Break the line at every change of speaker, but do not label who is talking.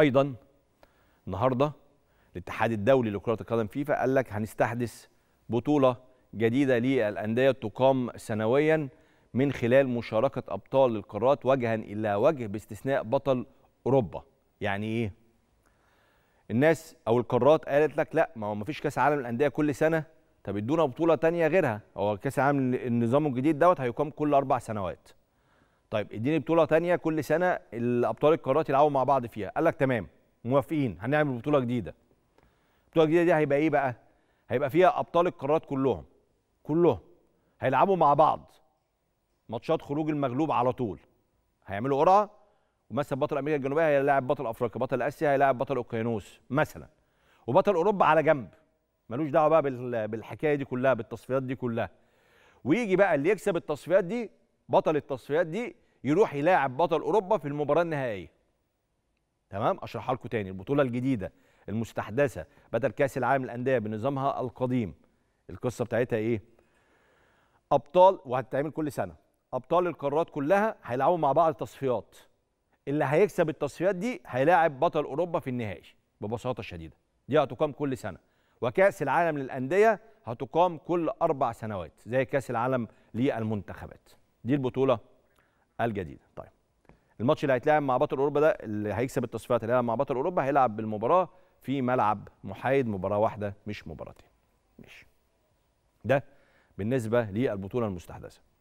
ايضا النهارده الاتحاد الدولي لكره القدم فيفا قال لك هنستحدث بطوله جديده للانديه تقام سنويا من خلال مشاركه ابطال القارات وجها الى وجه باستثناء بطل اوروبا يعني ايه الناس او القارات قالت لك لا ما هو مفيش كاس عالم الانديه كل سنه طب ادونا بطوله تانية غيرها هو كاس عالم النظام الجديد دوت هيقام كل اربع سنوات طيب اديني بطوله تانية كل سنه الابطال القارات يلعبوا مع بعض فيها قال لك تمام موافقين هنعمل بطوله جديده البطوله الجديده دي هيبقى ايه بقى هيبقى فيها ابطال القارات كلهم كلهم هيلعبوا مع بعض ماتشات خروج المغلوب على طول هيعملوا قرعه ومثلا بطل امريكا الجنوبيه هيلاعب بطل افريقيا بطل اسيا هيلاعب بطل اوقيانوس مثلا وبطل اوروبا على جنب ملوش دعوه بقى بالحكايه دي كلها بالتصفيات دي كلها ويجي بقى اللي يكسب التصفيات دي بطل التصفيات دي يروح يلاعب بطل اوروبا في المباراه النهائيه تمام اشرحها لكم تاني البطوله الجديده المستحدثه بدل كاس العالم للانديه بنظامها القديم القصه بتاعتها ايه ابطال وهتتعمل كل سنه ابطال القارات كلها هيلعبوا مع بعض تصفيات اللي هيكسب التصفيات دي هيلاعب بطل اوروبا في النهائي ببساطه شديده دي هتقام كل سنه وكاس العالم للانديه هتقام كل اربع سنوات زي كاس العالم للمنتخبات دي البطوله الجديده طيب الماتش اللي هيتلعب مع بطل اوروبا ده اللي هيكسب التصفيات اللي هيلعب مع بطل اوروبا هيلعب بالمباراه في ملعب محايد مباراه واحده مش مباراتين ماشي ده بالنسبه للبطوله المستحدثه